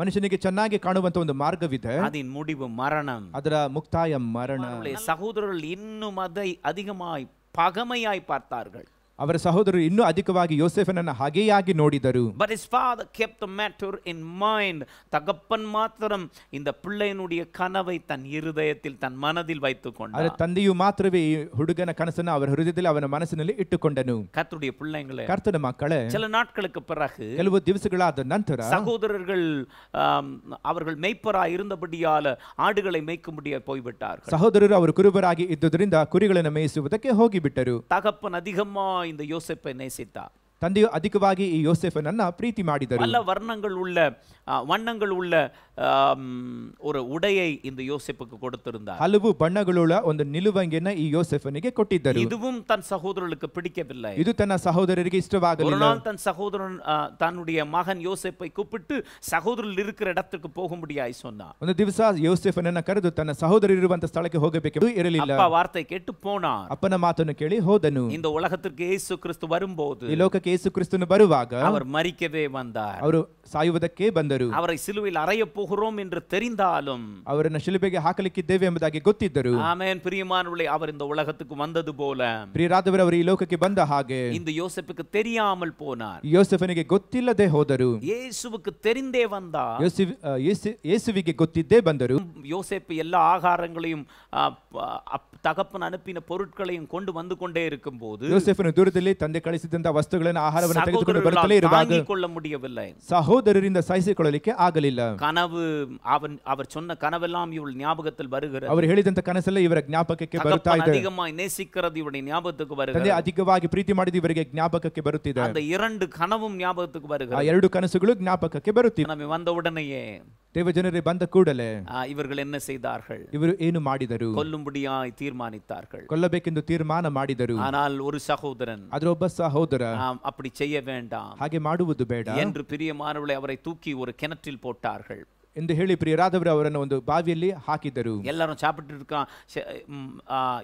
ಮನುಷ್ಯನಿಗೆ ಚೆನ್ನಾಗಿ ಕಾಣುವಂತ ಒಂದು ಮಾರ್ಗವಿದೆ அதின் முடி முடிவு மரணம் அதுல முக்தாயம் மரணம் சகோதரர்கள் இன்னும் அதை அதிகமாய் பகமையாய் பார்த்தார்கள் ಅವರ ಸಹೋದರು ಇನ್ನೂ ಅಧಿಕವಾಗಿ ಯೋಸೆಫನನ್ನು ಹಾಗೆಯಾಗಿ ನೋಡಿದರು but his father kept the matter in mind ತಗಪ್ಪನ್ ಮಾತ್ರ ಇಂದ ಪಿಳ್ಳೆಯನುடைய கனவை தன் இருதயத்தில் தன் மனதில் வைத்துக்கொண்டார் அவர் தந்தையு மாத்திரவே ಹುಡುಗನ ಕನಸನ್ನು ಅವರ ಹೃದಯದಲ್ಲಿ ಅವನ ಮನಸ್ಸಿನಲ್ಲಿ ಇಟ್ಟುಕೊಂಡನು கர்த்தருடைய பிள்ளைங்களே கர்த்தன மக்களே சில நாட்களுக்கு பிறகு ಕೆಲವು ದಿವಸಗಳಾದ ನಂತರ சகோதரர்கள் அவர்கள் மெய்ப்பராய் இருந்தபடியால ஆடுகளை மேய்க்க முடியாது போய்விட்டார்கள் சகோதரರು ಅವರು ಕುರುಬರಾಗಿ ಇದ್ದುದರಿಂದ ಕುರಿಗಳನ್ನು ಮೇಯಿಸುವುದಕ್ಕೆ ಹೋಗಿಬಿಟ್ಟರು தகப்பன் அதிகமாக இந்த யோசிப்பை நேசித்தார் ತಂದೆಯು ಅಧಿಕವಾಗಿ ಈ ಯೋಸೆಫನನ್ನ ಪ್ರೀತಿ ಮಾಡಿದರು வர்ணங்கள் உள்ள வண்ணங்கள் உள்ள ஒரு உடையை இந்த யோசிப்புக்கு கொடுத்திருந்தார் ಹಲವು ಬಣ್ಣಗಳುಳ್ಳ ಒಂದು ನಿಲುವಂಗಿನ ಈ ಯೋಸೆಫನಿಗೆ ಕೊಟ್ಟಿದ್ದರು இதுவும் தன் சகோதரர்களுக்கு பிடிக்கவில்லை ಇದು ತನ್ನ ಸಹೋದರರಿಗೆ இஷ்டமாக ಇಷ್ಟವಾಗಲಿಲ್ಲ தன் சகோதரன் ஆ, தன்னுடைய மகன் யோசிப்பை கூப்பிட்டு சகோதரர் இருக்கிற இடத்துக்கு போக முடியாய் சொன்னான் ಒಂದು ದಿವಸ ಯೋಸೆಫನನ್ನ ಕರೆದು ತನ್ನ ಸಹೋದರರಿರುವಂತ ಸ್ಥಳಕ್ಕೆ ಹೋಗಬೇಕೆಂದು ಇರಲಿಲ್ಲ அப்பா வார்த்தை கேட்டு போனார் ಅಪ್ಪನ ಮಾತನ್ನು ಕೇಳಿ ಹೋದನು இந்த உலகத்துக்கு இயேசு கிறிஸ்து வரும்போது ಈ ಲೋಕಕ್ಕೆ ಯೇಸು ಕ್ರಿಸ್ತನು ಬರುವಾಗ அவர் மறிக்கவே வந்தார் அவரை சிலுவையில் அறைய போகிறோம் என்று தெரிந்தாலும் ಅವರನ್ನು ಶಿಲುಬೆಗೆ அவர் இந்த உலகத்துக்கு வந்தது போல ಪ್ರಿಯರಾದವರು ಅವರು இந்த தெரியாமல் போனார் ಯೋಸೆಫನಿಗೆ ಗೊತ್ತಿಲ್ಲದೆ இயேசுவுக்கு தெரிந்தே வந்தார் ಯೋಸೆಫ್- ಆ, எல்லா ஆகாரங்களையும் தகப்பன் அனுப்பின பொருட்களையும் கொண்டு வந்து கொண்டே இருக்கும்போது ಯೋಸೆಫನು ದೂರದಲ್ಲಿ ತಂದೆ ಕಳಿಸಿದಂತಹ ವಸ್ತುಗಳನ್ನು ಆಹಾರವನ್ನು ತೆಗೆದುಕೊಂಡು ಬರುತ್ತಲೇ ಇರುವಾಗ சகோதரர் இந்த சைஸை கொள்ளಲಿಕ್ಕೆ ಆಗಲಿಲ್ಲ கனவு அவன் அவர் சொன்ன கனவெல்லாம் இவள் ஞாபகத்தில் வருகிறது அவர் ಹೇಳಿದಂತ ಕನಸೆಲ್ಲ ಇವರ ಜ್ಞಾಪಕಕ್ಕೆ ಬರುತ್ತಾ ಇದೆ அதிகமாய் நேசிக்கிறது இவருடைய ஞாபகத்துக்கு வருகிறது ತಂದೆ ಅಧಿಕವಾಗಿ ಪ್ರೀತಿ ಮಾಡಿದ ಇವರಿಗೆ ಜ್ಞಾಪಕಕ್ಕೆ ಬರುತ್ತಿದೆ அந்த இரண்டு கனவும் ஞாபகத்துக்கு வருகிறது ಆ ಎರಡು ಕನಸುಗಳು ಜ್ಞಾಪಕಕ್ಕೆ ಬರುತ್ತಿದೆ ನಮಗೆ ಬಂದ உடனேயே தேவஜனரை பந்த கூடலே இவர்கள் என்ன செய்தார்கள் இவர் ஏனும் மாடிதரு கொல்லும்படியாய் தீர்மானித்தார்கள் கொல்லபேக்கென்று தீர்மானம் மாடிதரு ஆனால் ஒரு சகோதரன் அது ஒப்ப சகோதர அப்படி செய்ய வேண்டாம் ஆகிய மாடுவது பேடா என்று பிரியமானவளை அவரை தூக்கி ஒரு கிணற்றில் போட்டார்கள் ಎಂದು ಹೇಳಿ ಪ್ರಿಯರಾದವರು ಅವರನ್ನು ಒಂದು ಬಾವಿಯಲ್ಲಿ ಹಾಕಿದರು ಎಲ್ಲರೂ சாப்பிட்டு இருக்கான்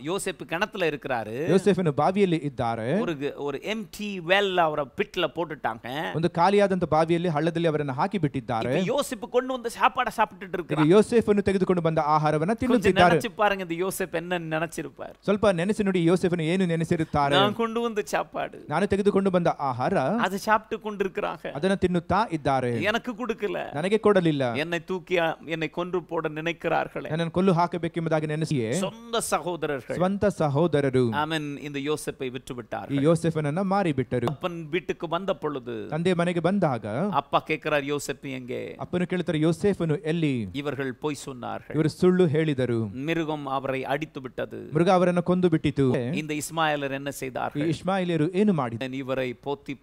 யோசேப்பு கிணத்துல இருக்கிறாரு யோசேஃபன் பாவிಯಲ್ಲಿ ಇದ್ದಾರೆ ஒரு ஒரு எம்டி வெல் அவர பிட்ல போட்டுட்டாங்க ಒಂದು ಖಾಲಿಯಾದಂತ ಬಾವಿಯಲ್ಲಿ ಹಳ್ಳದಲ್ಲಿ ಅವರನ್ನು ಹಾಕಿ ಬಿಟ್ಟಿದ್ದಾರೆ ಯೋಸೆಫ್ ಕೊಂಡು ಒಂದು ಸಾಪಾಡ சாப்பிட்டுட்டு இருக்காரு யோசேஃபன் ತೆಗೆದುಕೊಂಡು ಬಂದ ಆಹಾರವನ್ನ ತಿನ್ನುತ್ತಿದ್ದಾರೆ ನೆನಸಿ பாருங்க இந்த யோசேப் என்ன நினைச்சிருப்பார் ಸ್ವಲ್ಪ ನೆನೆಸಿ ನೋಡಿ யோசೇಫನ್ ಏನು ನೆನೆಸಿರುತ್ತಾರೆ ನಾನು ಕೊಂಡು ಒಂದು சாப்பாடு ನಾನು ತೆಗೆದುಕೊಂಡು ಬಂದ ಆಹಾರ ಅದು சாப்பிட்டு கொண்டிருக்கிறாங்க ಅದನ್ನ ತಿನ್ನುತ್ತಾ ಇದ್ದಾರೆ ಎನಕ್ಕೆ கொடுக்கல ನನಗೆ ಕೊಡಲಿಲ್ಲ ಎನ್ನ என்னை தூக்கி என்னை கொன்று போட நினைக்கிறார்களே ನನ್ನನ್ನು கொல்லு ಹಾಕಬೇಕೆಂಬುದಾಗಿ ನೆನೆಸಿಯೇ சொந்த சகோதரர்கள் சொந்த சகோதரரு ஆமென் இந்த யோசேப்பை விட்டு விட்டார் ಈ ಯೋಸೆಫನನ್ನ விட்டாரு அப்பன் வீட்டுக்கு வந்த பொழுது தந்தை மனைக்கு வந்தாக அப்பா கேட்கிறார் யோசேப் எங்கே அப்பனு ಕೇಳ್ತಾರೆ ಯೋಸೇಫನು எல்லி இவர்கள் போய் சொன்னார்கள் இவர் சுள்ளு ಹೇಳಿದರು மிருகம் அவரை அடித்து விட்டது ಮೃಗ ಅವರನ್ನು ಕೊಂದು ಬಿಟ್ಟಿತು இந்த இஸ்மாயிலர் என்ன செய்தார் செய்தார்கள் ಇಷ್ಮಾಯಿಲಿಯರು மாடி ಮಾಡಿದ இவரை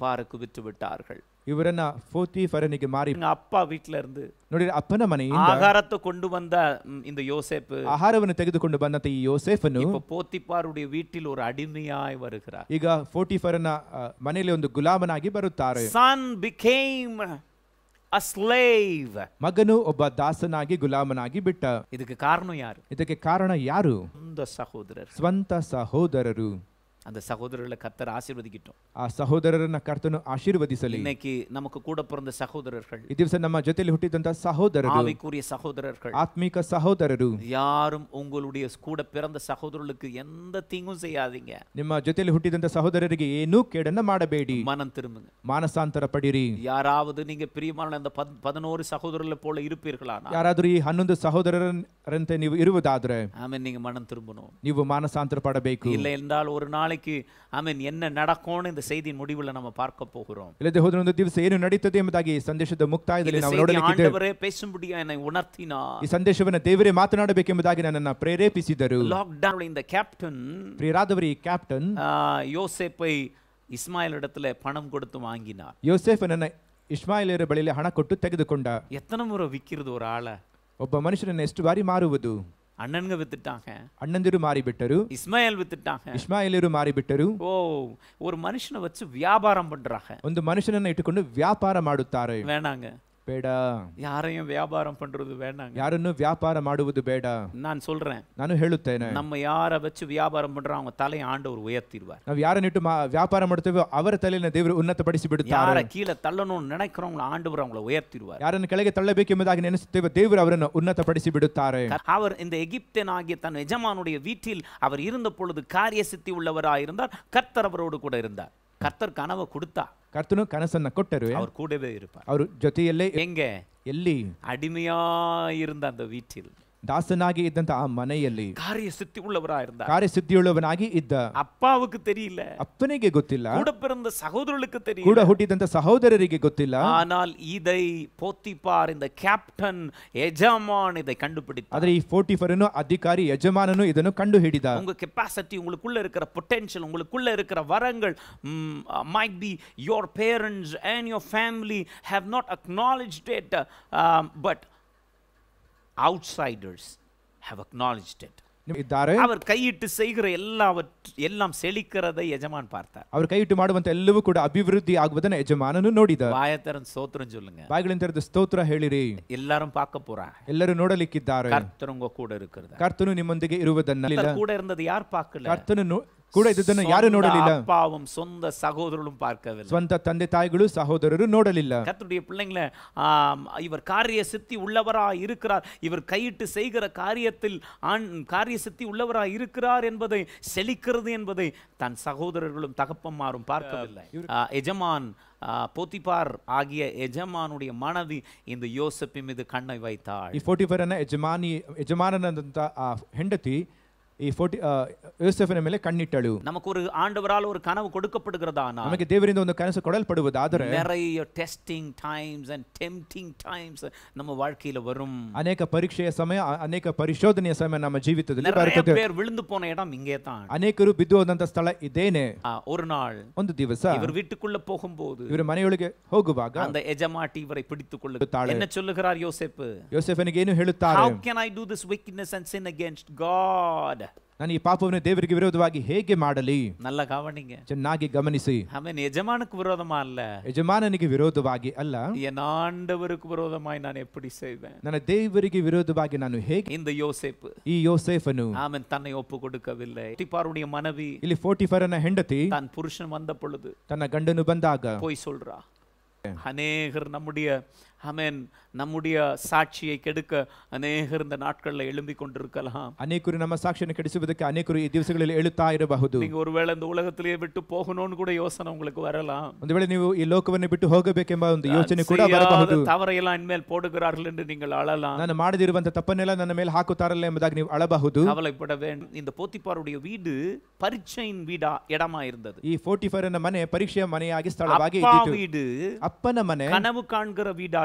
பாருக்கு விட்டு விட்டார்கள் ಇವರನ್ನ ಫೋತಿಫರನಿಗೆ ಮಾರಿ ಅಪ್ಪ ವೀಟ್ಲಿಂದ ನೋಡಿ ಅಪ್ಪನ ಮನೆಯಿಂದ ಆಹಾರತ್ತು ಕೊಂಡು ಬಂದ ಇಂದ ಯೋಸೇಪ್ ಆಹಾರವನ್ನು ತೆಗೆದುಕೊಂಡು ಬಂದಂತ ಈ ಯೋಸೇಫನು ಪೋತಿಪಾರುடைய வீட்டில் ஒரு அடிமையாய் வருகிறார் ಈಗ ಫೋಟಿಫರನ ಮನೆಯಲ್ಲಿ ಒಂದು ಗುಲಾಮನಾಗಿ ಬರುತ್ತಾರೆ ಸನ್ ಬಿಕೇಮ್ a slave ಮಗನು ಒಬ್ಬ ದಾಸನಾಗಿ ಗುಲಾಮನಾಗಿ ಬಿಟ್ಟ ಇದಕ್ಕೆ ಕಾರಣ ಯಾರು ಇದಕ್ಕೆ ಕಾರಣ ಯಾರು ಸ್ವಂತ ಸಹೋದರರು ಸ್ವಂತ ಸಹೋದರರು அந்த சகோதரர்களை கர்த்தர் ஆசீர்வதிக்கட்டும் ಆ ಸಹೋದರರನ್ನ ಕರ್ತನು சொல்லி இன்னைக்கு நமக்கு கூட பிறந்த சகோதரர்கள் ಈ ದಿವಸ ನಮ್ಮ ಜೊತೆಯಲ್ಲಿ ಹುಟ್ಟಿದಂತ சகோதரர்கள் ஆவிக்குரிய சகோதரர்கள் ஆத்மீக சகோதரரு யாரும் உங்களுடைய கூட பிறந்த சகோதரர்களுக்கு எந்த தீங்கும் செய்யாதீங்க நம்ம ಜೊತೆಯಲ್ಲಿ ಹುಟ್ಟಿದಂತ சகோதரருக்கு ஏனு கேடன மாடபேடி மனம் திரும்புங்க ಮಾನಸಾಂತರ ಪಡಿರಿ யாராவது நீங்க பிரியமான அந்த பத்- பதினோரு சகோதரர்களை போல இருப்பீர்களானா யாராவது ಈ ಹನ್ನೊಂದು நீ ನೀವು ಇರುವುದಾದ್ರೆ நீங்க மனம் திரும்பணும் நீ ಮಾನಸಾಂತರ ಪಡಬೇಕು இல்லை என்றால் ஒரு நாளை நாளைக்கு அமீன் என்ன நடக்கும்னு இந்த செய்தியின் முடிவில் நம்ம பார்க்க போகிறோம் இல்ல தேவதூதன் வந்து தீவு செய்யணும் நடித்தது எம்தாகி சந்தேஷத்த முக்தாய் இதில் நான் அவரோட ஆண்டவரே பேசும்படி என்னை உணர்த்தினா இந்த சந்தேஷவன தேவரே மாத்தநாடபேக்கு எம்தாகி நான் பிரேரேபிசிதரு லாக் டவுன் இந்த கேப்டன் பிரியராதவரி கேப்டன் யோசேப்பை இஸ்மாயில் இடத்துல பணம் கொடுத்து வாங்கினார் யோசேப் என்ன இஸ்மாயில் பலியில் ஹண கொட்டு தகுது கொண்டா எத்தனை முறை விக்கிறது ஒரு ஆளை ஒப்ப மனுஷன் நெஸ்ட் வாரி மாறுவது அண்ணனுங்க வித்துட்டாங்க அண்ணந்திரு மாறி விட்டரு இஸ்மாயில் வித்துட்டாங்க இஸ்மாயிலரு மாறி விட்டரு ஓ ஒரு மனுஷனை வச்சு வியாபாரம் பண்றாங்க வந்து மனுஷனை இட்டுக்கொண்டு வியாபாரம் ஆடுத்தாரு வேணாங்க பேட யாரையும் வியாபாரம் பண்றது வேணாம் யாரும் வியாபாரம் ஆடுவது பேட நான் சொல்றேன் நானும் எழுத்தேன் நம்ம யார வச்சு வியாபாரம் பண்றோம் அவங்க ஆண்டவர் உயர்த்திடுவார் நம்ம யாரை நிட்டு வியாபாரம் எடுத்தவோ அவர் தலையில தேவர் உன்னத்தப்படிச்சு விடுத்து யார கீழே தள்ளணும்னு நினைக்கிறவங்க ஆண்டவர் உயர்த்திடுவார் யாரன்னு கிளைய தள்ள வைக்கும் போதாக தேவர் அவரை உன்னத்தப்படிச்சு விடுத்தாரு அவர் இந்த எகிப்தன் ஆகிய தன் எஜமானுடைய வீட்டில் அவர் இருந்த பொழுது காரிய சித்தி உள்ளவராயிருந்தார் கர்த்தர் கூட இருந்தார் கர்த்தர் கனவை கொடுத்தா கர்த்தனும் கனசன்ன கொட்டரு அவர் கூடவே இருப்பார் அவர் ஜொத்தியல்ல எங்க எல்லி அடிமையா இருந்த அந்த வீட்டில் தாசனாகி இருந்த ஆ மனையிலே காரிய சித்தி உள்ளவரா இருந்தார் காரிய சித்தி உள்ளவனாகி இத்த அப்பாவுக்கு தெரியல அப்பனே கொத்தில்ல கூட பிறந்த சகோதரர்களுக்கு தெரியல கூட ஹுட்டி சகோதரருக்கு கொத்தில்ல ஆனால் இதை பார் இந்த கேப்டன் எஜமான் இதை கண்டுபிடித்து அதை போட்டி பரனும் அதிகாரி எஜமானனும் இதனும் கண்டு ஹிடிதா உங்க கெப்பாசிட்டி உங்களுக்குள்ள இருக்கிற பொட்டென்ஷியல் உங்களுக்குள்ள இருக்கிற வரங்கள் might be your parents and your family have not acknowledged that but outsiders have acknowledged அவர் கையிட்டு செய்கிற எல்லாவற்ற எல்லாம் செழிக்கிறதை எஜமான் பார்த்தார் அவர் கையிட்டு மாடுவந்த எல்லவும் கூட அபிவிருத்தி ஆகுவதன் எஜமானனு நோடிதார் வாயத்தரன் ஸ்தோத்திரம் சொல்லுங்க பாய்களின் தெரிந்த ஸ்தோத்திர ஹேளிரி எல்லாரும் பார்க்க போறா எல்லாரும் நோடலிக்கிறார் கர்த்தருங்க கூட இருக்கிறது கர்த்தனு நிமந்தக இருவதன் கூட இருந்தது யார் பார்க்கல கர்த்தனு தன்ன ಇದ್ದದನ್ನು ಯಾರು இல்ல பாவம் சொந்த சகோதரரும் பார்க்கவில்லை தந்தை தாய்களும் சகோதரரும் ಸಹೋದರರು இல்ல கர்த்தருடைய பிள்ளைங்களை இவர் காரிய சித்தி உள்ளவரா இருக்கிறார் இவர் கையிட்டு செய்கிற காரியத்தில் ஆண் காரிய சித்தி உள்ளவரா இருக்கிறார் என்பதை செழிக்கிறது என்பதை தன் சகோதரர்களும் தகப்பன்மாரும் பார்க்கவில்லை எஜமான் போத்திபார் ஆகிய எஜமானுடைய மனதி இந்த ಯೋಸೆಫಿ மீது கண்ணை வைத்தாள் ಈ என்ன எஜமானி ಯಜಮಾನನಂತ ஹெண்டதி நமக்கு ஒரு ஆண்டவரால் ஒரு கனவு கொடுக்கப்படுகிறது ஒரு நாள் ஒரு இவர் வீட்டுக்குள்ள போகும்போது இவர் மனையொழுகே போகுவாங்க அந்த எஜமாட்டி இவரை பிடித்துக் கொள்ளுகிறார் என்ன சொல்லுகிறார் யோசேப்பு யோசேப் என்ன எழுத்தார் how ನಾನು ಈ ಪಾಪವನ್ನು ದೇವರಿಗೆ ವಿರೋಧವಾಗಿ ಹೇಗೆ ಮಾಡಲಿ ನಲ್ಲ ಗಮನಿಗೆ ಚೆನ್ನಾಗಿ ಗಮನಿಸಿ ಆಮೇಲೆ ಯಜಮಾನಕ್ಕೆ ವಿರೋಧಮಾ ಅಲ್ಲ ಯಜಮಾನನಿಗೆ ವಿರೋಧವಾಗಿ ಅಲ್ಲ ಏನಾಂಡವರಿಗೆ ವಿರೋಧಮಾಗಿ ನಾನು ಎಪ್ಪಡಿ ಸೇವೆ ನನ್ನ ದೇವರಿಗೆ ವಿರೋಧವಾಗಿ ನಾನು ಹೇಗೆ இந்த யோசேப் ಈ ಯೋಸೇಫನು ஆமன் தன்னை ஒப்பு கொடுக்கவில்லை போட்டிபாருடைய மனைவி ಇಲ್ಲಿ ಫೋರ್ಟಿಫರನ ಹೆಂಡತಿ தான் புருஷன் வந்த பொழுது ತನ್ನ ಗಂಡನು ಬಂದಾಗ போய் சொல்றா அநேகர் நம்முடைய ஆமேன் நம்முடைய ಸಾಕ್ಷಿಯ ಕೆಡುಕ ಅನೇಕರು ಇಂದ ನಾಟ್ಗಳಲ್ಲಿ ಎಳುಂಬಿ ಕೊಂಡಿರಕಲಾಂ ಅನೇಕರು ನಮ್ಮ ಸಾಕ್ಷಿಯನ್ನು ಕೆಡಿಸುವುದಕ್ಕೆ ಅನೇಕರು ಈ ದಿವಸಗಳಲ್ಲಿ ಎಳುತ್ತಾ ಇರಬಹುದು ನೀವು ಒಂದು ವೇಳೆ ಇಂದ ಉಲಗದಲ್ಲಿಯೇ ಬಿಟ್ಟು ಹೋಗನೋನು ಕೂಡ ಯೋಚನೆ உங்களுக்கு வரலாம் ಒಂದು ವೇಳೆ ನೀವು ಈ ಲೋಕವನ್ನು ಬಿಟ್ಟು ಹೋಗಬೇಕೆಂಬ ಒಂದು ಯೋಚನೆ ಕೂಡ ಬರಬಹುದು ತವರೆಲ್ಲ ಇನ್ಮೇಲೆ போடுகிறார்கள் என்று நீங்கள் அழலாம் ನಾನು ಮಾಡಿದಿರುವಂತ ತಪ್ಪನ್ನೆಲ್ಲ ನನ್ನ ಮೇಲೆ ಹಾಕುತ್ತಾರಲ್ಲ ಎಂಬುದಾಗಿ ನೀವು ಅಳಬಹುದು ಕವಲೆಪಡ வேண்டும் இந்த போத்திபாருடைய வீடு பரீட்சையின் வீடா இடமா இருந்தது ಈ 45 ನ ಮನೆ ಪರೀಕ್ಷೆಯ ಮನೆಯಾಗಿ ಸ್ಥಳವಾಗಿ ಇತ್ತು ಅಪ್ಪನ ಮನೆ ಕನವು ಕಾಣ್ಗಿರ வீடா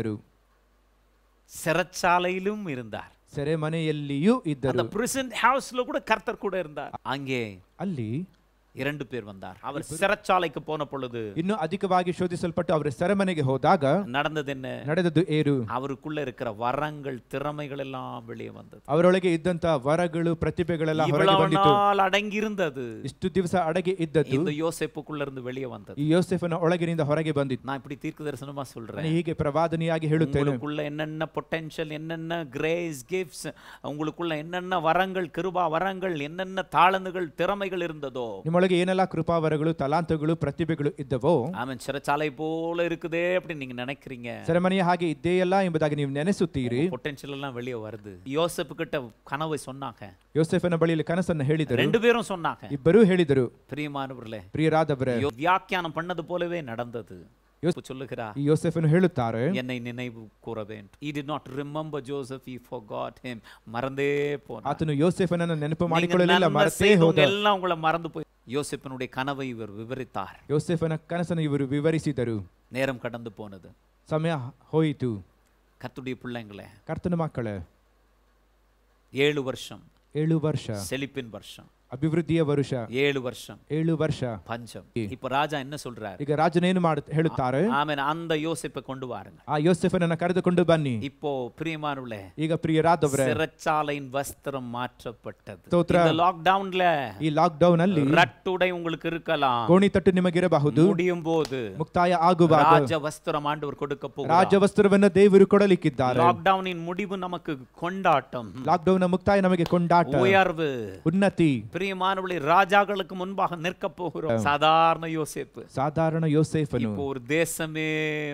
ಇದ್ದರು ಸೆರಚಾಲೆಯಲ್ಲೂ ಇರಂದಾರ್ ಸೆರೆಮನೆಯಲ್ಲಿಯೂ ಇದ್ದರು ಪ್ರಿಸನ್ ಹೌಸ್ ಕೂಡ ಕರ್ತರ್ ಕೂಡ ಇರಂದಾರ್ ಹಂಗೆ ಅಲ್ಲಿ இரண்டு பேர் வந்தார் அவர் சிறைச்சாலைக்கு போன பொழுது இன்னும் அதிகமாக சோதிசல்பட்டு அவர் ಸೆರೆಮನೆಗೆ ஹோதாக நடந்தது என்ன நடந்தது ஏறு அவருக்குள்ள இருக்கிற வரங்கள் திறமைகள் எல்லாம் வெளியே வந்தது ಅವರೊಳಗೆ ಇದ್ದಂತ ವರಗಳು ಪ್ರತಿಭೆಗಳೆಲ್ಲ ಹೊರಗೆ ಬಂದಿತು இருந்தது இஷ்டு திவச அடங்கி ಇದ್ದದ್ದು இந்த ಯೋಸೆಫುக்குள்ள இருந்து வெளியே வந்தது ಈ ಯೋಸೆಫನ ಒಳಗಿನಿಂದ ಹೊರಗೆ ಬಂದಿತ್ತು ನಾನು இப்படி தீர்க்கதரிசனமா சொல்றேன் ஹீகே பிரவாதனியாக ಹೇಳುತ್ತೇನೆ உங்களுக்குள்ள என்னென்ன பொட்டன்ஷியல் என்னென்ன கிரேஸ் கிஃப்ட்ஸ் உங்களுக்குள்ள என்னென்ன வரங்கள் கிருபா வரங்கள் என்னென்ன தாளந்துகள் திறமைகள் இருந்ததோ ನಮ್ಮೊಳಗೆ ಏನೆಲ್ಲ ಕೃಪಾವರಗಳು ತಲಾಂತಗಳು ಪ್ರತಿಭೆಗಳು ಇದ್ದವೋ ಆಮೇಲೆ ಸೆರೆಚಾಲೆ ಪೋಲ இருக்குதே அப்படி நீங்க நினைக்கிறீங்க ಸೆರೆಮನೆಯ ಹಾಗೆ ಇದ್ದೇ ಇಲ್ಲ ಎಂಬುದಾಗಿ ನೀವು எல்லாம் வெளியே வருது யோசேப்பு கிட்ட கனவை சொன்னாங்க யோசேஃபನ ಬಳಿಯಲ್ಲಿ ಕನಸನ್ನು ಹೇಳಿದರು ரெண்டு பேரும் சொன்னாங்க ಇಬ್ಬರೂ ಹೇಳಿದರು பிரியமானவர்களே பிரியராதவரே வியாக்கியானம் பண்ணது போலவே நடந்தது சொல்லுகிறார் யோசேஃபன் எழுத்தாரு என்னை நினைவு கூற வேண்டும் மறந்தே போனார் ஆತನು ಯೋಸೇಫನನ್ನ ನೆನಪು ಮಾಡಿಕೊಳ್ಳಲಿಲ್ಲ ಮರೆತೇ ಹೋದ ಮರಂದು போய் யோசிப்பனுடைய கனவை இவர் விவரித்தார் ಯೋಸೇಫನ ಕನಸನ್ನು ಇವರು ವಿವರಿಸಿದರು நேரம் கடந்து போனது ಸಮಯ ಹೋಯಿತು கர்த்தருடைய பிள்ளைங்களே ಕರ್ತನ ಮಕ್ಕಳ ಏಳು வருஷம் ஏழு வருஷம் செழிப்பின் வருஷம் அபிவிருத்திய வருஷ ஏழு வருஷம் ஏழு வருஷம் பஞ்சம் இப்ப ராஜா என்ன சொல்றாரு இங்க ராஜன் என்ன எழுத்தாரு ஆமென் அந்த யோசிப்பை கொண்டு வாருங்க ஆ யோசிப்ப என்ன கருது கொண்டு பண்ணி இப்போ பிரியமான இங்க பிரிய ராதவர சிறச்சாலையின் வஸ்திரம் மாற்றப்பட்டது இந்த லாக் டவுன் அல்லி உங்களுக்கு இருக்கலாம் கோணி தட்டு நிமகி இரபகுது முடியும் போது முக்தாய ஆகுவா ராஜ வஸ்திரம் ஆண்டவர் கொடுக்க போகுது ராஜ வஸ்திரம் என்ன தேவரு கொடலிக்கிட்டார் லாக்டவுனின் முடிவு நமக்கு கொண்டாட்டம் லாக் டவுன் முக்தாய நமக்கு கொண்டாட்டம் உயர்வு உன்னதி பிரியமானவளை ராஜாக்களுக்கு முன்பாக நிற்க போகிறோம் சாதாரண யோசிப்பு சாதாரண யோசிப்பு இப்போ ஒரு தேசமே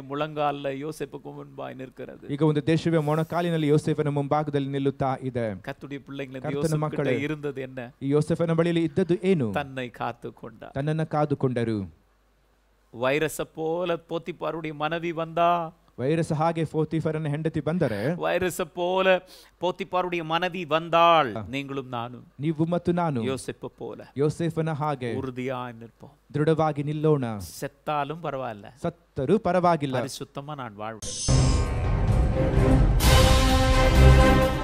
முழங்கால யோசிப்புக்கு முன்பாய் நிற்கிறது ಈಗ ಒಂದು ದೇಶವೇ ಮೊಣಕಾಲಿನಲ್ಲಿ ಯೋಸೇಫನ ಮುಂಭಾಗದಲ್ಲಿ ನಿಲ್ಲುತ್ತಾ ಇದೆ ಕತ್ತುಡಿ ಪಿಳ್ಳೆಗಳ ಯೋಸೇಫನ ಮಕ್ಕಳ ಇರುತ್ತದೆ ಎನ್ನ ಈ ಯೋಸೇಫನ ಬಳಿಯಲ್ಲಿ ಇದ್ದದ್ದು ಏನು ತನ್ನೈ ಕಾತುಕೊಂಡ ತನ್ನನ್ನ ಕಾದುಕೊಂಡರು ವೈರಸ್ ಪೋಲ ಪೋತಿಪಾರುಡಿ ಮನವಿ ಬಂದ ವೈರಸ್ ಹಾಗೆ ಪೋತಿಫರನ ಹೆಂಡತಿ ಬಂದರೆ ವೈರಸ್ ಪೋಲ ಪೋತಿಫಾರುடைய மனைவி வந்தாள் நீங்களும் நானும் ನೀವು ಮತ್ತು ನಾನು ಯೋಸೆಫ ಪೋಲ ಯೋಸೆಫನ ಹಾಗೆ உறுதியாய் நிற்போம் ದೃಢವಾಗಿ ನಿಲ್ಲೋಣ செத்தாலும் பரவாயில்ல ಸತ್ತರೂ ಪರವಾಗಿಲ್ಲ ಪರಿಶುದ್ಧமா ನಾನು வாழ்வேன்